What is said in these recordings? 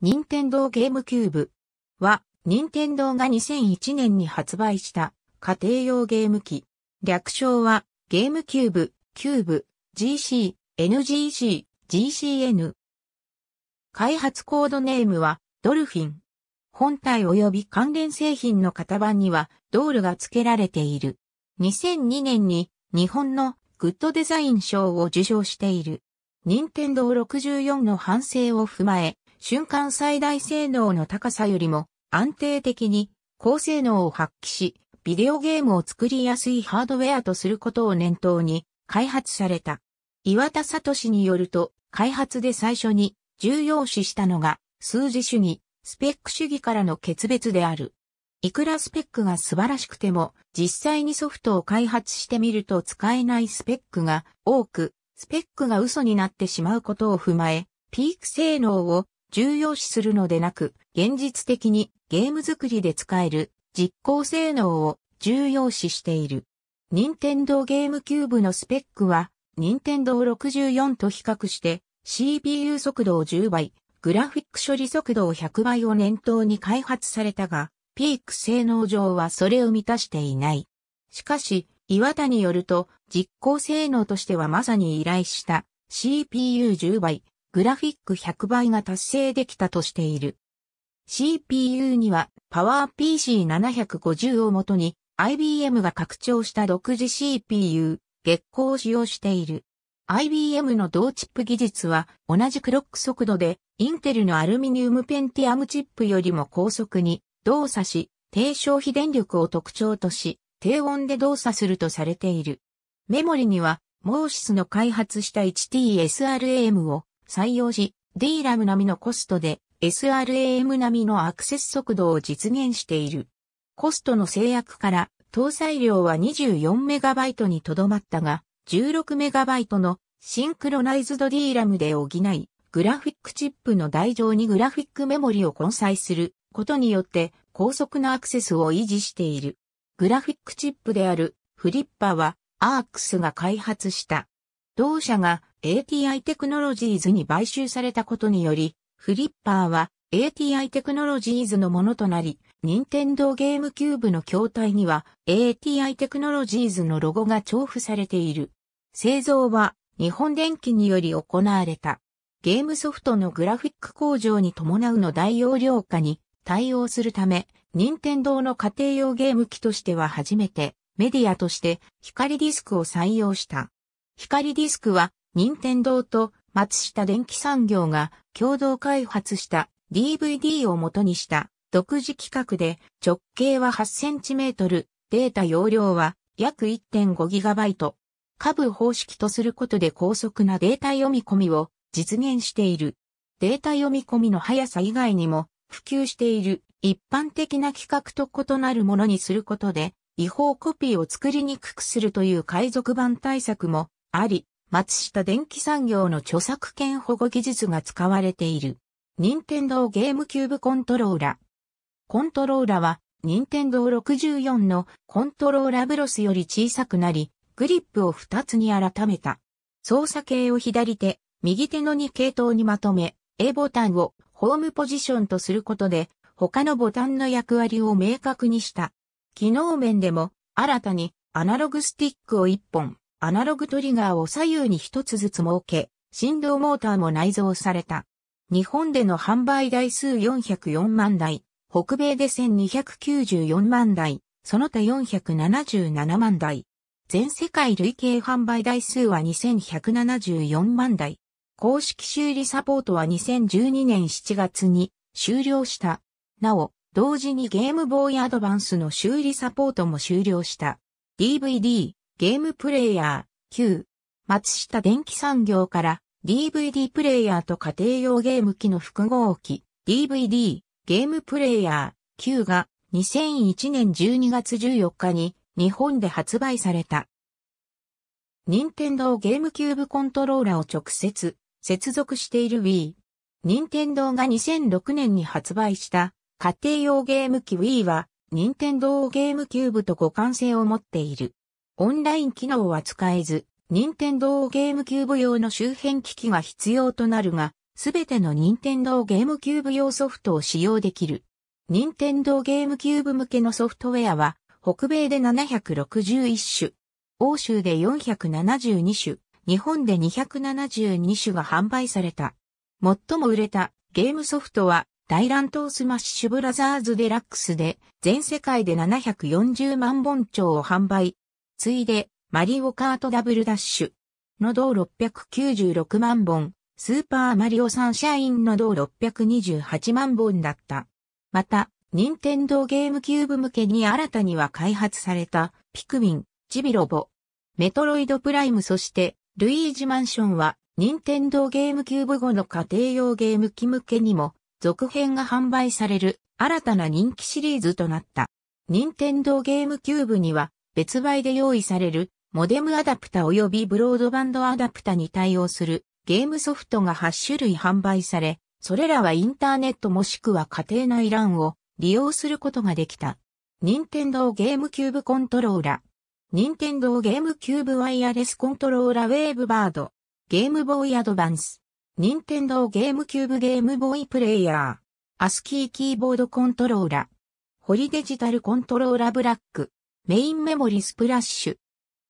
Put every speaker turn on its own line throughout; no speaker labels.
任天堂ゲームキューブは、任天堂が2001年に発売した家庭用ゲーム機。略称は、ゲームキューブ、キューブ、GC、NGC、GCN。開発コードネームは、ドルフィン。本体及び関連製品の型番には、ドールが付けられている。2002年に、日本のグッドデザイン賞を受賞している。任天堂64の反省を踏まえ、瞬間最大性能の高さよりも安定的に高性能を発揮し、ビデオゲームを作りやすいハードウェアとすることを念頭に開発された。岩田聡によると、開発で最初に重要視したのが数字主義、スペック主義からの決別である。いくらスペックが素晴らしくても、実際にソフトを開発してみると使えないスペックが多く、スペックが嘘になってしまうことを踏まえ、ピーク性能を重要視するのでなく、現実的にゲーム作りで使える実行性能を重要視している。任天堂ゲームキューブのスペックは、任天堂64と比較して、CPU 速度を10倍、グラフィック処理速度を100倍を念頭に開発されたが、ピーク性能上はそれを満たしていない。しかし、岩田によると、実行性能としてはまさに依頼した CPU10 倍、グラフィック100倍が達成できたとしている。CPU には PowerPC750 をもとに IBM が拡張した独自 CPU、月光を使用している。IBM の同チップ技術は同じクロック速度でインテルのアルミニウムペンティアムチップよりも高速に動作し、低消費電力を特徴とし、低温で動作するとされている。メモリには、モーシスの開発した h t s r a m を採用し、DRAM 並みのコストで SRAM 並みのアクセス速度を実現している。コストの制約から搭載量は 24MB にとどまったが、16MB のシンクロナイズド DRAM で補い、グラフィックチップの台上にグラフィックメモリを混載することによって高速なアクセスを維持している。グラフィックチップであるフリッパはアークスが開発した同社が ATI テクノロジーズに買収されたことにより、フリッパーは ATI テクノロジーズのものとなり、任天堂ゲームキューブの筐体には ATI テクノロジーズのロゴが重複されている。製造は日本電機により行われた。ゲームソフトのグラフィック向上に伴うの大容量化に対応するため、任天堂の家庭用ゲーム機としては初めてメディアとして光ディスクを採用した。光ディスクは、任天堂と松下電機産業が共同開発した DVD を元にした独自規格で直径は8センチメートル、データ容量は約 1.5GB。下部方式とすることで高速なデータ読み込みを実現している。データ読み込みの速さ以外にも普及している一般的な規格と異なるものにすることで違法コピーを作りにくくするという海賊版対策もあり、松下電気産業の著作権保護技術が使われている。任天堂ゲームキューブコントローラ。コントローラは、任天堂64のコントローラブロスより小さくなり、グリップを2つに改めた。操作系を左手、右手の2系統にまとめ、A ボタンをホームポジションとすることで、他のボタンの役割を明確にした。機能面でも、新たにアナログスティックを1本、アナログトリガーを左右に一つずつ設け、振動モーターも内蔵された。日本での販売台数404万台、北米で1294万台、その他477万台。全世界累計販売台数は2174万台。公式修理サポートは2012年7月に終了した。なお、同時にゲームボーイアドバンスの修理サポートも終了した。DVD、ゲームプレイヤー、9。松下電気産業から DVD プレイヤーと家庭用ゲーム機の複合機、DVD、ゲームプレイヤー、9が2001年12月14日に日本で発売された。任天堂ゲームキューブコントローラーを直接接続している Wii。任天堂が2006年に発売した家庭用ゲーム機 Wii は任天堂ゲームキューブと互換性を持っている。オンライン機能は使えず、任天堂ゲームキューブ用の周辺機器が必要となるが、すべての任天堂ゲームキューブ用ソフトを使用できる。任天堂ゲームキューブ向けのソフトウェアは、北米で761種、欧州で472種、日本で272種が販売された。最も売れたゲームソフトは、大乱闘スマッシュブラザーズデラックスで、全世界で740万本超を販売、次いで、マリオカートダブルダッシュ。の同696万本、スーパーマリオサンシャインの同628万本だった。また、任天堂ゲームキューブ向けに新たには開発された、ピクミン、ジビロボ、メトロイドプライムそして、ルイージマンションは、任天堂ゲームキューブ後の家庭用ゲーム機向けにも、続編が販売される、新たな人気シリーズとなった。任天堂ゲームキューブには、別売で用意されるモデムアダプタ及びブロードバンドアダプタに対応するゲームソフトが8種類販売され、それらはインターネットもしくは家庭内 LAN を利用することができた。任天堂ゲームキューブコントローラ。任天堂ゲームキューブワイヤレスコントローラウェーブバード。ゲームボーイアドバンス。任天堂ゲームキューブゲームボーイプレイヤー。アスキーキーボードコントローラ。ホリデジタルコントローラブラック。メインメモリスプラッシュ。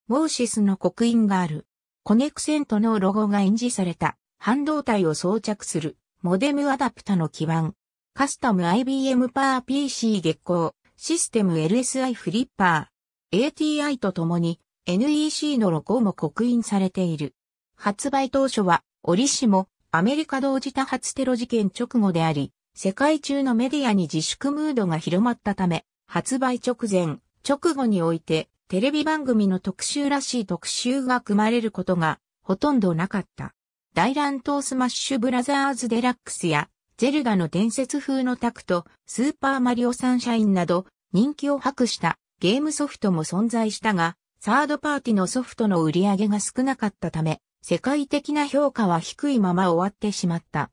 モーシスの刻印がある。コネクセントのロゴが印字された半導体を装着するモデムアダプタの基盤。カスタム IBM パー PC 月光システム LSI フリッパー ATI とともに NEC のロゴも刻印されている。発売当初は折しもアメリカ同時多発テロ事件直後であり、世界中のメディアに自粛ムードが広まったため、発売直前、直後において、テレビ番組の特集らしい特集が組まれることがほとんどなかった。大乱闘スマッシュブラザーズデラックスや、ゼルダの伝説風のタクト、スーパーマリオサンシャインなど、人気を博したゲームソフトも存在したが、サードパーティのソフトの売り上げが少なかったため、世界的な評価は低いまま終わってしまった。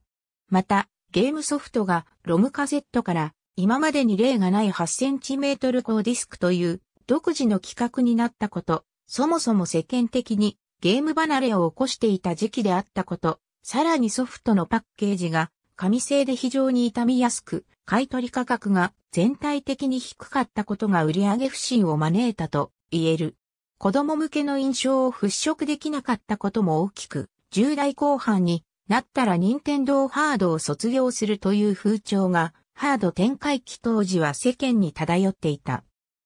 また、ゲームソフトがロムカセットから今までに例がない 8cm 高ディスクという独自の規格になったこと、そもそも世間的にゲーム離れを起こしていた時期であったこと、さらにソフトのパッケージが紙製で非常に傷みやすく、買取価格が全体的に低かったことが売上不振を招いたと言える。子供向けの印象を払拭できなかったことも大きく、10代後半になったら任天堂ハードを卒業するという風潮がハード展開期当時は世間に漂っていた。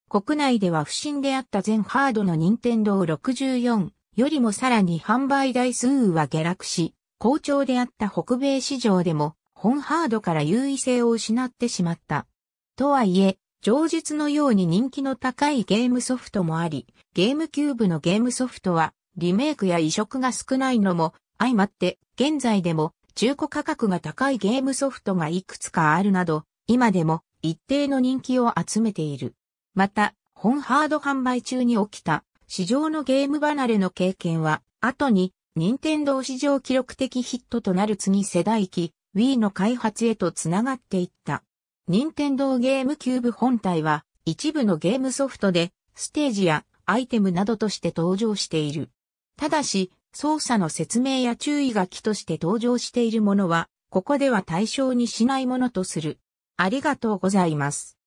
国内では不振であった全ハードの任天堂64よりもさらに販売台数は下落し、好調であった北米市場でも本ハードから優位性を失ってしまった。とはいえ、上述のように人気の高いゲームソフトもあり、ゲームキューブのゲームソフトはリメイクや移植が少ないのも相まって現在でも中古価格が高いゲームソフトがいくつかあるなど、今でも一定の人気を集めている。また、本ハード販売中に起きた市場のゲーム離れの経験は、後に、任天堂史上記録的ヒットとなる次世代機、Wii の開発へと繋がっていった。任天堂ゲームキューブ本体は、一部のゲームソフトで、ステージやアイテムなどとして登場している。ただし、操作の説明や注意書きとして登場しているものは、ここでは対象にしないものとする。ありがとうございます。